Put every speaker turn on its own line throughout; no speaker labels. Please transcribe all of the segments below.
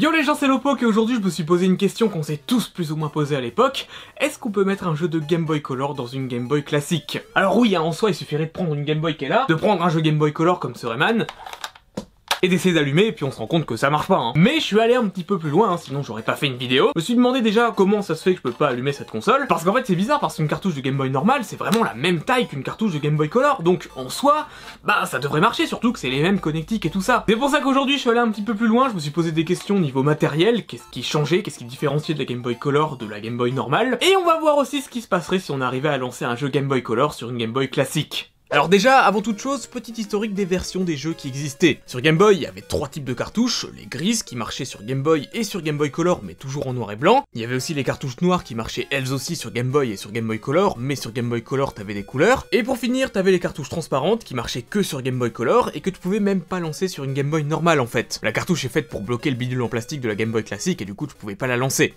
Yo les gens c'est Lopok et aujourd'hui je me suis posé une question qu'on s'est tous plus ou moins posé à l'époque. Est-ce qu'on peut mettre un jeu de Game Boy Color dans une Game Boy classique Alors oui, hein, en soi il suffirait de prendre une Game Boy qui est là, de prendre un jeu Game Boy Color comme Superman et d'essayer d'allumer et puis on se rend compte que ça marche pas. Hein. Mais je suis allé un petit peu plus loin, hein, sinon j'aurais pas fait une vidéo. Je me suis demandé déjà comment ça se fait que je peux pas allumer cette console, parce qu'en fait c'est bizarre, parce qu'une cartouche de Game Boy normal c'est vraiment la même taille qu'une cartouche de Game Boy Color, donc en soi, bah ça devrait marcher, surtout que c'est les mêmes connectiques et tout ça. C'est pour ça qu'aujourd'hui je suis allé un petit peu plus loin, je me suis posé des questions niveau matériel, qu'est-ce qui changeait, qu'est-ce qui différenciait de la Game Boy Color de la Game Boy normale, et on va voir aussi ce qui se passerait si on arrivait à lancer un jeu Game Boy Color sur une Game Boy classique. Alors déjà, avant toute chose, petite historique des versions des jeux qui existaient. Sur Game Boy, il y avait trois types de cartouches, les grises qui marchaient sur Game Boy et sur Game Boy Color, mais toujours en noir et blanc. Il y avait aussi les cartouches noires qui marchaient elles aussi sur Game Boy et sur Game Boy Color, mais sur Game Boy Color t'avais des couleurs. Et pour finir, t'avais les cartouches transparentes qui marchaient que sur Game Boy Color et que tu pouvais même pas lancer sur une Game Boy normale en fait. La cartouche est faite pour bloquer le bidule en plastique de la Game Boy classique et du coup tu pouvais pas la lancer.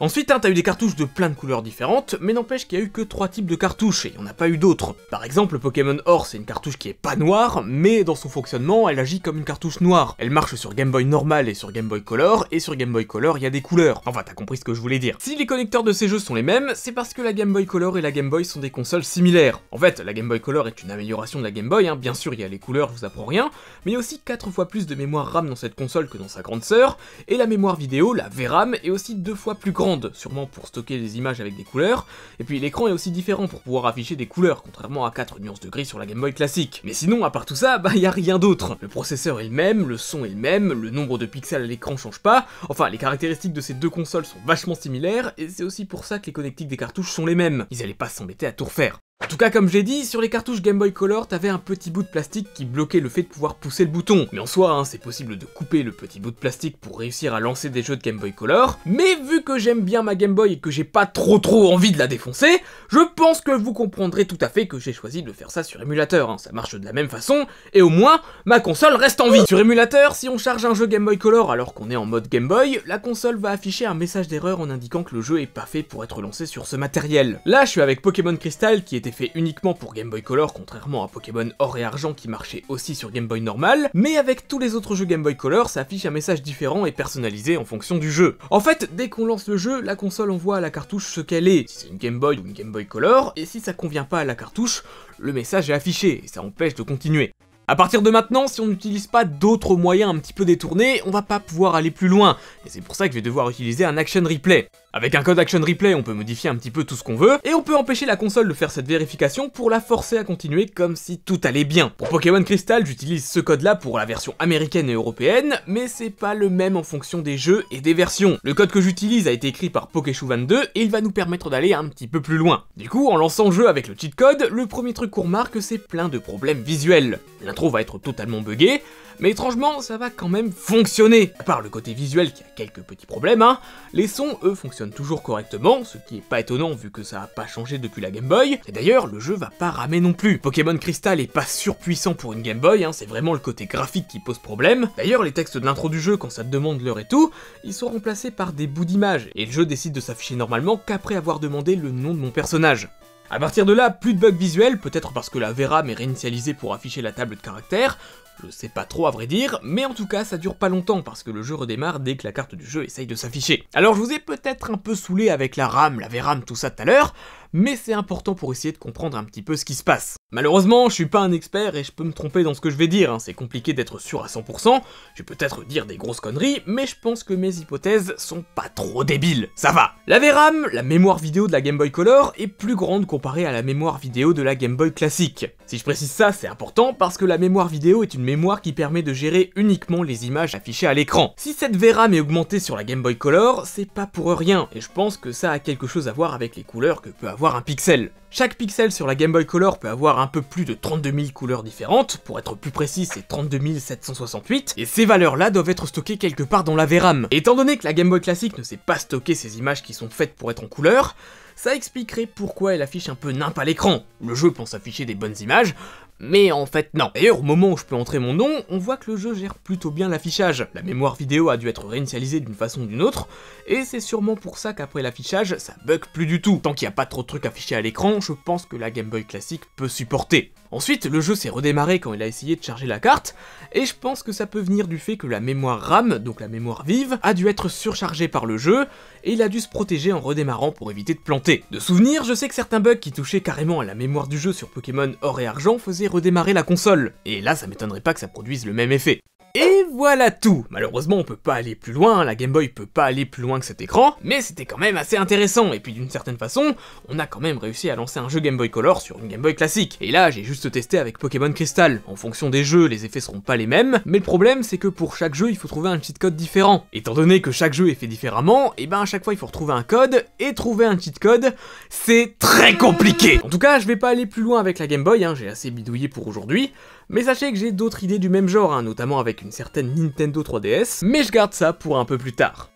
Ensuite, hein, t'as eu des cartouches de plein de couleurs différentes, mais n'empêche qu'il y a eu que trois types de cartouches, et on a pas eu d'autres. Par exemple, Pokémon Or, c'est une cartouche qui est pas noire, mais dans son fonctionnement, elle agit comme une cartouche noire. Elle marche sur Game Boy normal et sur Game Boy Color, et sur Game Boy Color, il y a des couleurs. Enfin, t'as compris ce que je voulais dire. Si les connecteurs de ces jeux sont les mêmes, c'est parce que la Game Boy Color et la Game Boy sont des consoles similaires. En fait, la Game Boy Color est une amélioration de la Game Boy, hein. bien sûr, il y a les couleurs, je vous apprends rien, mais il y a aussi 4 fois plus de mémoire RAM dans cette console que dans sa grande sœur, et la mémoire vidéo, la VRAM, est aussi deux fois plus grande sûrement pour stocker les images avec des couleurs, et puis l'écran est aussi différent pour pouvoir afficher des couleurs, contrairement à 4 nuances de gris sur la Game Boy classique. Mais sinon, à part tout ça, bah y a rien d'autre. Le processeur est le même, le son est le même, le nombre de pixels à l'écran change pas, enfin les caractéristiques de ces deux consoles sont vachement similaires, et c'est aussi pour ça que les connectiques des cartouches sont les mêmes. Ils allaient pas s'embêter à tout refaire. En tout cas, comme j'ai dit, sur les cartouches Game Boy Color, t'avais un petit bout de plastique qui bloquait le fait de pouvoir pousser le bouton. Mais en soi, hein, c'est possible de couper le petit bout de plastique pour réussir à lancer des jeux de Game Boy Color. Mais vu que j'aime bien ma Game Boy et que j'ai pas trop trop envie de la défoncer, je pense que vous comprendrez tout à fait que j'ai choisi de faire ça sur émulateur. Hein. Ça marche de la même façon, et au moins, ma console reste en vie. Sur émulateur, si on charge un jeu Game Boy Color alors qu'on est en mode Game Boy, la console va afficher un message d'erreur en indiquant que le jeu est pas fait pour être lancé sur ce matériel. Là, je suis avec Pokémon Crystal qui était fait uniquement pour Game Boy Color, contrairement à Pokémon Or et Argent qui marchait aussi sur Game Boy normal, mais avec tous les autres jeux Game Boy Color, ça affiche un message différent et personnalisé en fonction du jeu. En fait, dès qu'on lance le jeu, la console envoie à la cartouche ce qu'elle est, si c'est une Game Boy ou une Game Boy Color, et si ça convient pas à la cartouche, le message est affiché, et ça empêche de continuer. À partir de maintenant, si on n'utilise pas d'autres moyens un petit peu détournés, on va pas pouvoir aller plus loin, et c'est pour ça que je vais devoir utiliser un action replay. Avec un code Action Replay, on peut modifier un petit peu tout ce qu'on veut, et on peut empêcher la console de faire cette vérification pour la forcer à continuer comme si tout allait bien. Pour Pokémon Crystal, j'utilise ce code-là pour la version américaine et européenne, mais c'est pas le même en fonction des jeux et des versions. Le code que j'utilise a été écrit par Pokéshoe22 et il va nous permettre d'aller un petit peu plus loin. Du coup, en lançant le jeu avec le cheat code, le premier truc qu'on remarque, c'est plein de problèmes visuels. L'intro va être totalement buggée, mais étrangement, ça va quand même fonctionner. À part le côté visuel qui a quelques petits problèmes, hein, les sons, eux, fonctionnent toujours correctement, ce qui est pas étonnant vu que ça a pas changé depuis la Game Boy. Et d'ailleurs, le jeu va pas ramer non plus. Pokémon Crystal est pas surpuissant pour une Game Boy, hein, c'est vraiment le côté graphique qui pose problème. D'ailleurs, les textes de l'intro du jeu, quand ça demande l'heure et tout, ils sont remplacés par des bouts d'images, et le jeu décide de s'afficher normalement qu'après avoir demandé le nom de mon personnage. A partir de là, plus de bugs visuels, peut-être parce que la VRAM est réinitialisée pour afficher la table de caractères, je sais pas trop à vrai dire, mais en tout cas ça dure pas longtemps parce que le jeu redémarre dès que la carte du jeu essaye de s'afficher. Alors je vous ai peut-être un peu saoulé avec la RAM, la VRAM, tout ça tout à l'heure, mais c'est important pour essayer de comprendre un petit peu ce qui se passe. Malheureusement, je suis pas un expert et je peux me tromper dans ce que je vais dire, hein. c'est compliqué d'être sûr à 100%, je vais peut-être dire des grosses conneries, mais je pense que mes hypothèses sont pas trop débiles, ça va La VRAM, la mémoire vidéo de la Game Boy Color, est plus grande comparée à la mémoire vidéo de la Game Boy classique. Si je précise ça, c'est important parce que la mémoire vidéo est une mémoire qui permet de gérer uniquement les images affichées à l'écran. Si cette VRAM est augmentée sur la Game Boy Color, c'est pas pour rien, et je pense que ça a quelque chose à voir avec les couleurs que peut avoir un pixel. Chaque pixel sur la Game Boy Color peut avoir un peu plus de 32 000 couleurs différentes, pour être plus précis c'est 32 768, et ces valeurs-là doivent être stockées quelque part dans la VRAM. Étant donné que la Game Boy classique ne sait pas stocker ces images qui sont faites pour être en couleur, ça expliquerait pourquoi elle affiche un peu nimp à l'écran. Le jeu pense afficher des bonnes images, mais en fait non. D'ailleurs, au moment où je peux entrer mon nom, on voit que le jeu gère plutôt bien l'affichage. La mémoire vidéo a dû être réinitialisée d'une façon ou d'une autre, et c'est sûrement pour ça qu'après l'affichage, ça bug plus du tout. Tant qu'il n'y a pas trop de trucs affichés à l'écran, je pense que la Game Boy classique peut supporter. Ensuite, le jeu s'est redémarré quand il a essayé de charger la carte, et je pense que ça peut venir du fait que la mémoire RAM, donc la mémoire vive, a dû être surchargée par le jeu, et il a dû se protéger en redémarrant pour éviter de planter. De souvenir, je sais que certains bugs qui touchaient carrément à la mémoire du jeu sur Pokémon Or et Argent faisaient redémarrer la console, et là ça m'étonnerait pas que ça produise le même effet. Et voilà tout Malheureusement, on peut pas aller plus loin, la Game Boy peut pas aller plus loin que cet écran, mais c'était quand même assez intéressant, et puis d'une certaine façon, on a quand même réussi à lancer un jeu Game Boy Color sur une Game Boy classique. Et là, j'ai juste testé avec Pokémon Crystal. En fonction des jeux, les effets seront pas les mêmes, mais le problème, c'est que pour chaque jeu, il faut trouver un cheat code différent. Étant donné que chaque jeu est fait différemment, et eh ben à chaque fois, il faut retrouver un code, et trouver un cheat code, c'est très compliqué En tout cas, je vais pas aller plus loin avec la Game Boy, hein. j'ai assez bidouillé pour aujourd'hui, mais sachez que j'ai d'autres idées du même genre, hein, notamment avec une certaine Nintendo 3DS, mais je garde ça pour un peu plus tard.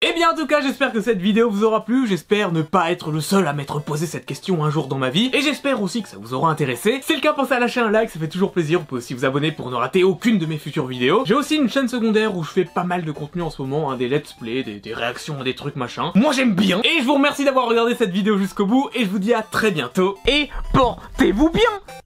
Et eh bien en tout cas j'espère que cette vidéo vous aura plu, j'espère ne pas être le seul à m'être posé cette question un jour dans ma vie, et j'espère aussi que ça vous aura intéressé. Si c'est le cas, pensez à lâcher un like, ça fait toujours plaisir, vous pouvez aussi vous abonner pour ne rater aucune de mes futures vidéos. J'ai aussi une chaîne secondaire où je fais pas mal de contenu en ce moment, hein, des let's play, des, des réactions, des trucs machin. Moi j'aime bien, et je vous remercie d'avoir regardé cette vidéo jusqu'au bout, et je vous dis à très bientôt, et portez-vous bien